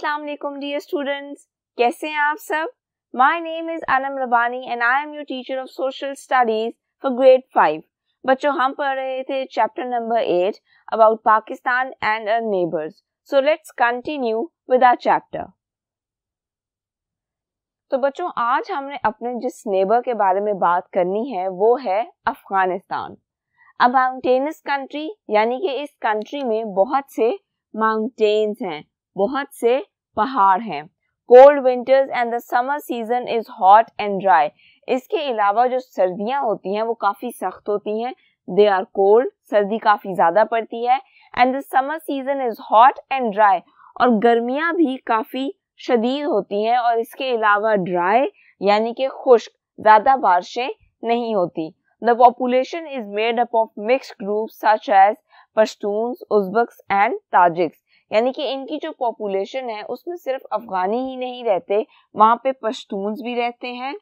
अस्सलाम वालेकुम dear students कैसे हैं आप सब my name is Alam Rabbani and I am your teacher of social studies for grade five बच्चों हम पढ़ रहे थे chapter number eight about Pakistan and our neighbours so let's continue with our chapter तो बच्चों आज हमने अपने जिस नेबर के बारे में बात करनी है वो है अफगानिस्तान अ माउंटेनस कंट्री यानी कि इस कंट्री में बहुत से माउंटेन्स हैं बहुत से पहाड़ हैं cold winters and the summer season is hot and dry इसके अलावा जो सर्दियां होती हैं वो काफ़ी सख्त होती हैं दे आर कोल्ड सर्दी काफ़ी ज़्यादा पड़ती है and the summer season is hot and dry और गर्मियां भी काफ़ी शदीद होती हैं और इसके अलावा ड्राई यानी कि खुश्क ज़्यादा बारिशें नहीं होती the population is made up of mix groups such as Pashtun Uzbeks and Tajiks यानी कि इनकी जो पॉपुलेशन है उसमें सिर्फ अफगानी ही नहीं रहते वहाँ पे पश्तून भी रहते हैं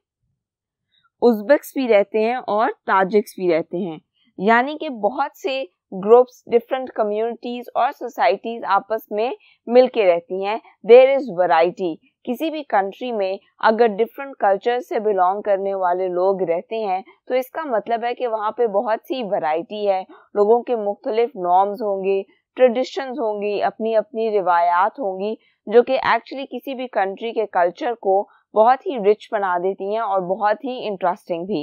उज्बेक्स भी रहते हैं और ताजिक्स भी रहते हैं यानी कि बहुत से ग्रुप्स डिफरेंट कम्युनिटीज और सोसाइटीज आपस में मिलके रहती हैं देर इज़ वराइटी किसी भी कंट्री में अगर डिफरेंट कल्चर से बिलोंग करने वाले लोग रहते हैं तो इसका मतलब है कि वहाँ पे बहुत सी वैरायटी है लोगों के मुख्तलिफ नॉर्म्स होंगे ट्रेडिशंस होंगी अपनी अपनी रिवायात होंगी जो कि एक्चुअली किसी भी कंट्री के कल्चर को बहुत ही रिच बना देती हैं और बहुत ही इंटरेस्टिंग भी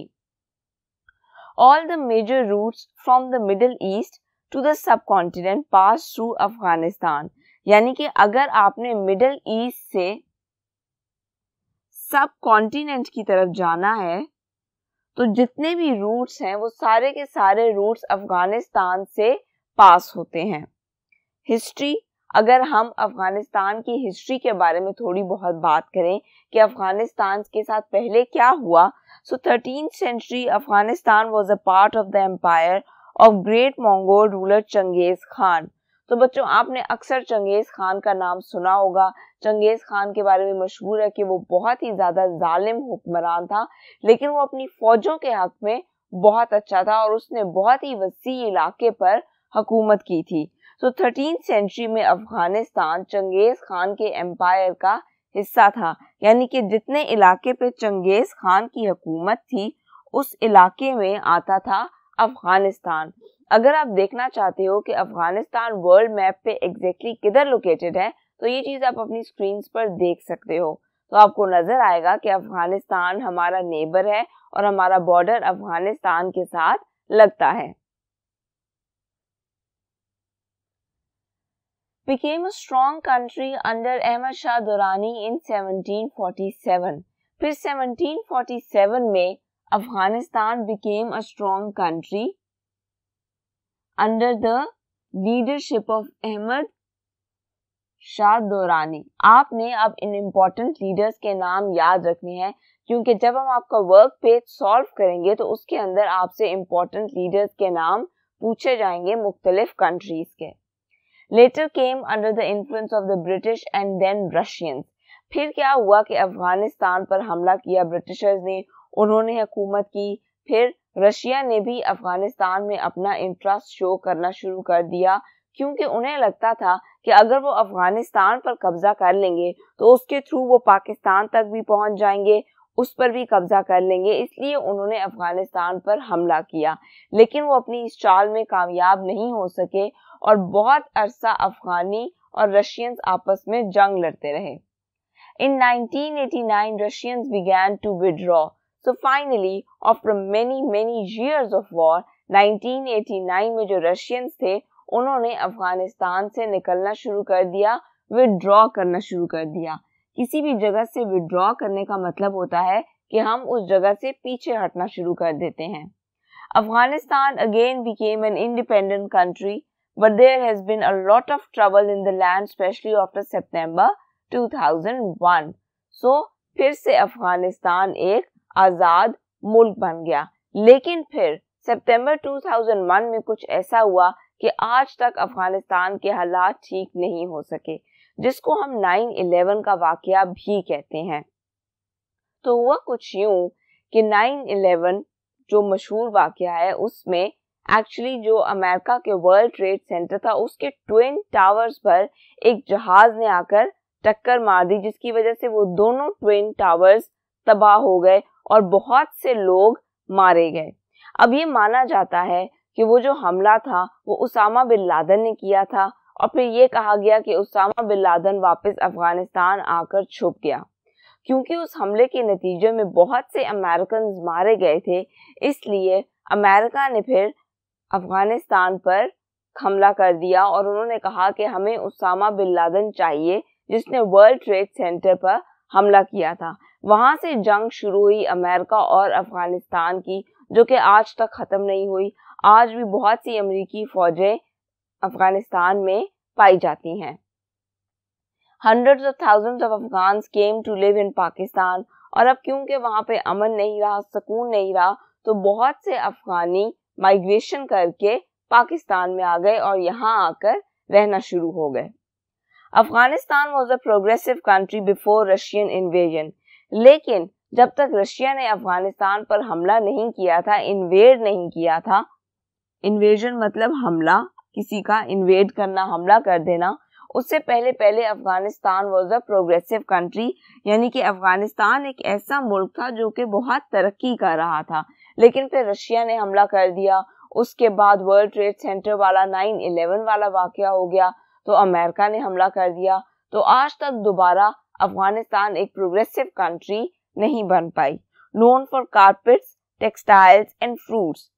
all the major routes from the Middle East to the subcontinent pass through Afghanistan यानी कि अगर आपने मिडल ईस्ट से सब कॉन्टिनेंट की तरफ जाना है तो जितने भी रूट्स हैं वो सारे के सारे रूट्स अफगानिस्तान से पास होते हैं हिस्ट्री अगर हम अफगानिस्तान की हिस्ट्री के बारे में थोड़ी बहुत बात करें कि अफगानिस्तान के साथ पहले क्या हुआ so thirteen century Afghanistan was a part of the empire of great Mongol ruler Changez Khan तो बच्चों आपने अक्सर चंगेज खान का नाम सुना होगा चंगेज खान के बारे में मशहूर है कि वो बहुत ही ज़्यादा जालिम हुक्मरान था लेकिन वो अपनी फौजों के हक में बहुत अच्छा था और उसने बहुत ही वसी इलाके पर हुकूमत की थी सो थर्टीन सेंचुरी में अफगानिस्तान चंगेज खान के एम्पायर का हिस्सा था यानी कि जितने इलाके पे चंगेज खान की हुकूमत थी उस इलाके में आता था अफगानिस्तान अगर आप देखना चाहते हो कि अफगानिस्तान वर्ल्ड मैप पे एग्जैक्टली exactly किधर लोकेटेड है तो ये चीज़ आप अपनी स्क्रीन पर देख सकते हो तो आपको नज़र आएगा कि अफगानिस्तान हमारा नेबर है और हमारा बॉर्डर अफगानिस्तान के साथ लगता है became a strong country under Ahmad Shah Durrani in 1747. फिर 1747 में Afghanistan became a strong country under the leadership of Ahmad Shah Durrani. आपने अब इन इम्पोर्टेंट लीडर्स के नाम याद रखने हैं क्योंकि जब हम आपका वर्क पेज सॉल्व करेंगे तो उसके अंदर आपसे इम्पोर्टेंट लीडर्स के नाम पूछे जाएंगे मुख्तलिफ कंट्रीज के later came under the influence of the British and then Russians. फिर क्या हुआ कि अफगानिस्तान पर हमला किया ब्रिटिशर्स ने उन्होंने हुकूमत की फिर रशिया ने भी अफगानिस्तान में अपना इंटरेस्ट शो करना शुरू कर दिया क्योंकि उन्हें लगता था कि अगर वो अफगानिस्तान पर कब्जा कर लेंगे तो उसके थ्रू वो पाकिस्तान तक भी पहुंच जाएंगे उस पर भी कब्जा कर लेंगे इसलिए उन्होंने अफगानिस्तान पर हमला किया लेकिन वो अपनी इस चाल में कामयाब नहीं हो सके और बहुत अरसा अफगानी और रशियंस आपस में जंग लड़ते रहे in 1989, Russians began to withdraw. So finally after many many years of war 1989 में जो रशियंस थे उन्होंने अफगानिस्तान से निकलना शुरू कर दिया विड्रॉ करना शुरू कर दिया किसी भी जगह से विड्रॉ करने का मतलब होता है कि हम उस जगह से पीछे हटना शुरू कर देते हैं Afghanistan again became an independent country but there has been a lot of trouble in the land especially after September 2001. So फिर से अफगानिस्तान एक आज़ाद मुल्क बन गया लेकिन फिर सितंबर 2001 में कुछ ऐसा हुआ कि आज तक अफगानिस्तान के हालात ठीक नहीं हो सके जिसको हम 9/11 का वाकया भी कहते हैं तो हुआ कुछ यूं कि 9/11 जो मशहूर वाकया है उसमें एक्चुअली जो अमेरिका के वर्ल्ड ट्रेड सेंटर था उसके ट्विन टावर्स पर एक जहाज ने आकर टक्कर मार दी जिसकी वजह से वो दोनों ट्विन टावर्स तबाह हो गए और बहुत से लोग मारे गए अब ये माना जाता है कि वो जो हमला था वो उसामा बिन लादन ने किया था और फिर ये कहा गया कि उसामा बिन लादन वापस अफगानिस्तान आकर छुप गया क्योंकि उस हमले के नतीजे में बहुत से अमेरिकन मारे गए थे इसलिए अमेरिका ने फिर अफगानिस्तान पर हमला कर दिया और उन्होंने कहा कि हमें उसामा बिन लादन चाहिए जिसने वर्ल्ड ट्रेड सेंटर पर हमला किया था वहां से जंग शुरू हुई अमेरिका और अफगानिस्तान की जो कि आज तक ख़त्म नहीं हुई आज भी बहुत सी अमेरिकी फ़ौजें अफगानिस्तान में पाई जाती हैं hundreds of thousands of Afghan came to live in Pakistan और अब क्योंकि वहाँ पे अमन नहीं रहा सुकून नहीं रहा तो बहुत से अफगानी माइग्रेशन करके पाकिस्तान में आ गए और यहाँ आकर रहना शुरू हो गए Afghanistan was a progressive country before Russian invasion लेकिन जब तक रशिया ने अफगानिस्तान पर हमला नहीं किया था इन्वेड नहीं किया था इन्वेजन मतलब हमला किसी का इन्वेड करना हमला कर देना उससे पहले पहले Afghanistan was a progressive country यानी कि अफगानिस्तान एक ऐसा मुल्क था जो कि बहुत तरक्की कर रहा था लेकिन फिर रशिया ने हमला कर दिया उसके बाद वर्ल्ड ट्रेड सेंटर वाला नाइन इलेवन वाला वाक़ हो गया तो अमेरिका ने हमला कर दिया तो आज तक दोबारा अफगानिस्तान एक प्रोग्रेसिव कंट्री नहीं बन पाई known for carpets textiles and fruits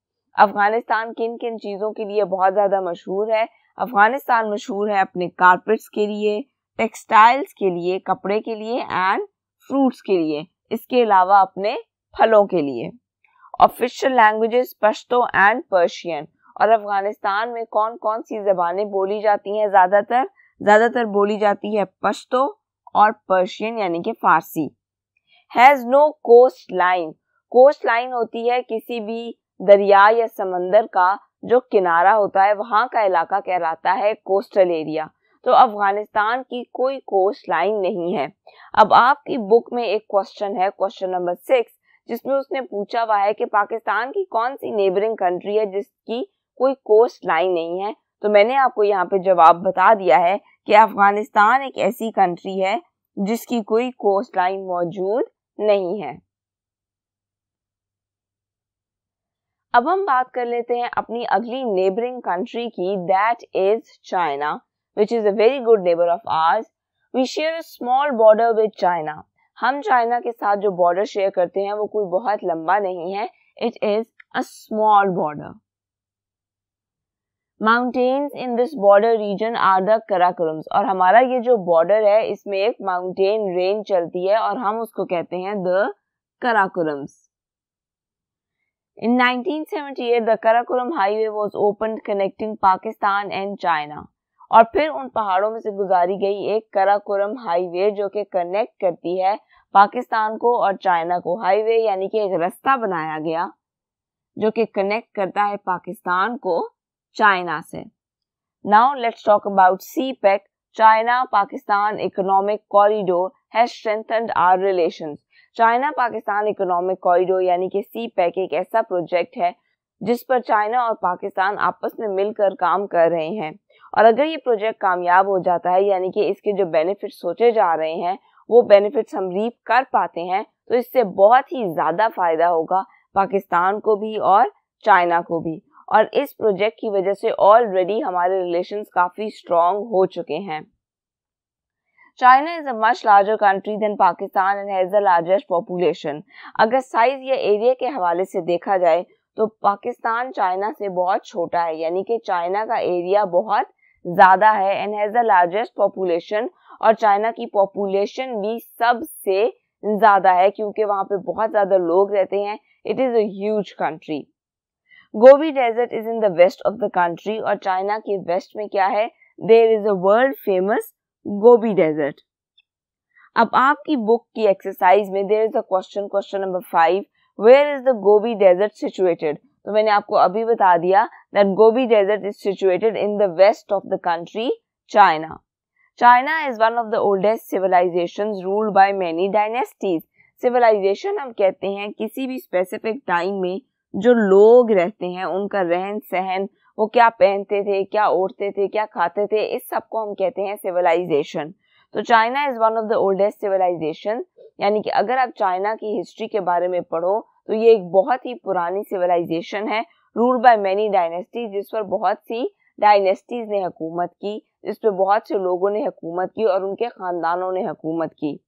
Afghanistan किन किन चीज़ों के लिए बहुत ज़्यादा मशहूर है अफगानिस्तान मशहूर है अपने कारपेट्स के लिए टेक्सटाइल्स के लिए कपड़े के लिए एंड फ्रूट्स के लिए इसके अलावा अपने फलों के लिए official languages Pashto and Persian और अफगानिस्तान में कौन कौन सी जबानें बोली जाती हैं ज़्यादातर ज़्यादातर बोली जाती है पश्तो और पर्शियन यानी कि Farsi has no coastline coastline होती है किसी भी दरिया या समंदर का जो किनारा होता है वहां का इलाका कहलाता है कोस्टल एरिया तो अफगानिस्तान की कोई कोस्ट लाइन नहीं है अब आपकी बुक में एक क्वेश्चन है क्वेश्चन नंबर सिक्स जिसमें उसने पूछा हुआ है कि पाकिस्तान की कौन सी नेबरिंग कंट्री है जिसकी कोई कोस्ट लाइन नहीं है तो मैंने आपको यहाँ पे जवाब बता दिया है कि अफगानिस्तान एक ऐसी कंट्री है जिसकी कोई कोस्ट लाइन मौजूद नहीं है अब हम बात कर लेते हैं अपनी अगली नेबरिंग कंट्री की that is China which is a very good neighbour of ours we share a small border with China हम चाइना के साथ जो बॉर्डर शेयर करते हैं वो कोई बहुत लंबा नहीं है it is a small border mountains in this border region are the Karakorams और हमारा ये जो बॉर्डर है इसमें एक माउंटेन रेंज चलती है और हम उसको कहते हैं the Karakorams In 1978, the Karakoram Highway was opened connecting Pakistan and China. और फिर उन पहाड़ों में से गुजारी गई एक कराकोरम हाईवे जो कि कनेक्ट करती है पाकिस्तान को और चाइना को हाईवे यानी कि एक रास्ता बनाया गया जो कि कनेक्ट करता है पाकिस्तान को चाइना से now let's talk about CPEC China Pakistan economic corridor है strengthened our relation China Pakistan economic corridor यानी कि सी पैक e एक ऐसा प्रोजेक्ट है जिस पर चाइना और पाकिस्तान आपस में मिलकर काम कर रहे हैं और अगर ये प्रोजेक्ट कामयाब हो जाता है यानी कि इसके जो बेनिफिट सोचे जा रहे हैं वो बेनिफिट्स हम रीप कर पाते हैं तो इससे बहुत ही ज़्यादा फ़ायदा होगा पाकिस्तान को भी और चाइना को भी और इस प्रोजेक्ट की वजह से ऑलरेडी हमारे रिलेशन काफ़ी स्ट्रॉन्ग हो चुके हैं China is a much larger country than Pakistan and has the largest population अगर साइज या एरिया के हवाले से देखा जाए तो पाकिस्तान चाइना से बहुत छोटा है यानी कि चाइना का एरिया बहुत ज्यादा है and has the largest population और चाइना की पॉपुलेशन भी सबसे ज्यादा है क्योंकि वहां पे बहुत ज्यादा लोग रहते हैं it is a country Gobi desert is in the west of the country और चाइना के वेस्ट में क्या है there is a world famous Gobi desert अब आपकी बुक की एक्सरसाइज में there is a question question number five where is the Gobi desert situated तो मैंने आपको अभी बता दिया that Gobi Desert is situated in the west of the country, China. China is one of the oldest civilizations ruled by many dynasties. Civilisation हम कहते हैं किसी भी स्पेसिफिक टाइम में जो लोग रहते हैं उनका रहन सहन वो क्या पहनते थे क्या ओढ़ते थे क्या खाते थे इस सब को हम कहते हैं सिविलाइजेशन तो China is one of the oldest civilisation यानी कि अगर आप चाइना की हिस्ट्री के बारे में पढ़ो तो ये एक बहुत ही पुरानी सिविलाइजेशन है रूल बाय मैनी डायनेस्टीज जिस पर बहुत सी डायनेस्टीज ने हकूमत की जिस पर बहुत से लोगों ने हकूमत की और उनके ख़ानदानों ने हकूमत की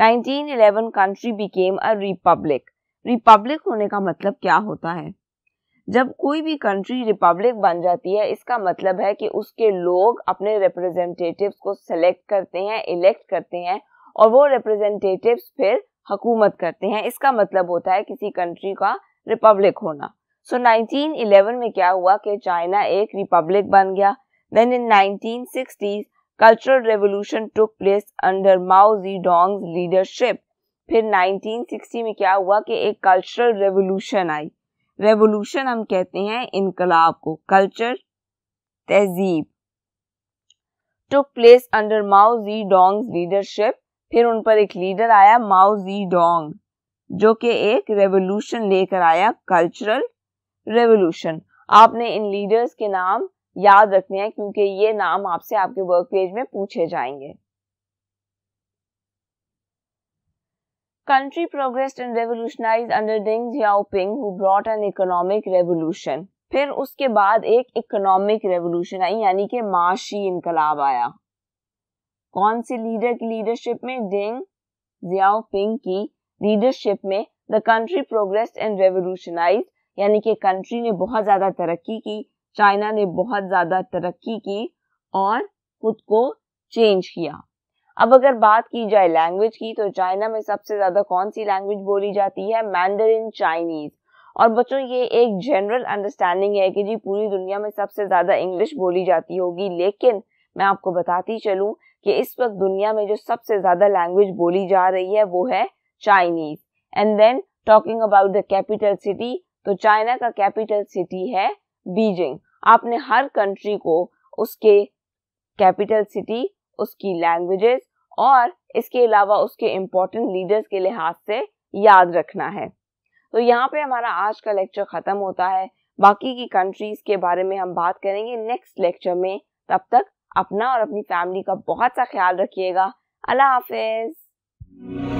1911 country became a republic republic होने का मतलब क्या होता है जब कोई भी कंट्री रिपब्लिक बन जाती है इसका मतलब है कि उसके लोग अपने रिप्रेजेंटेटिव्स को सेलेक्ट करते हैं इलेक्ट करते हैं और वो रिप्रेजेंटेटिव्स फिर हकूमत करते हैं इसका मतलब होता है किसी कंट्री का रिपब्लिक होना सो so, 1911 में क्या हुआ कि चाइना एक रिपब्लिक बन गया then in 1960s cultural revolution took place under Mao Ze Dong's leadership फिर 1960 में क्या हुआ कि एक कल्चरल रेवोल्यूशन आई रेवोल्यूशन हम कहते हैं इनकलाब को कल्चर तहजीब took place under Mao Ze Dong's leadership फिर उन पर एक लीडर आया माओ जी डोंग जो कि एक रेवोल्यूशन लेकर आया कल्चरल रेवोल्यूशन आपने इन लीडर्स के नाम याद रखने हैं क्योंकि ये नाम आपसे आपके वर्क पेज में पूछे जाएंगे country progress and revolutionise under Deng Xiaoping who brought an economic फिर उसके बाद एक इकोनॉमिक रेवोल्यूशन आई यानी कि माशी इनकलाब आया कौन से लीडर की लीडरशिप में डिंग जियाओपिंग की लीडरशिप में the country progress and revolutionised यानी कि कंट्री ने बहुत ज़्यादा तरक्की की चाइना ने बहुत ज़्यादा तरक्की की और खुद को चेंज किया अब अगर बात की जाए लैंग्वेज की तो चाइना में सबसे ज़्यादा कौन सी लैंग्वेज बोली जाती है मैंडरिन चाइनीज़ और बच्चों ये एक जनरल अंडरस्टैंडिंग है कि जी पूरी दुनिया में सबसे ज़्यादा इंग्लिश बोली जाती होगी लेकिन मैं आपको बताती चलूँ कि इस वक्त दुनिया में जो सबसे ज़्यादा लैंग्वेज बोली जा रही है वो है Chinese and then talking about the capital city तो चाइना का कैपिटल सिटी है बीजिंग आपने हर कंट्री को उसके कैपिटल सिटी उसकी लैंग्वेजेस और इसके अलावा उसके इम्पोर्टेंट लीडर्स के लिहाज से याद रखना है तो यहाँ पे हमारा आज का लेक्चर ख़त्म होता है बाकी की कंट्रीज़ के बारे में हम बात करेंगे नेक्स्ट लेक्चर में तब तक अपना और अपनी फैमिली का बहुत सा ख्याल रखिएगा अल्लाह हाफिज़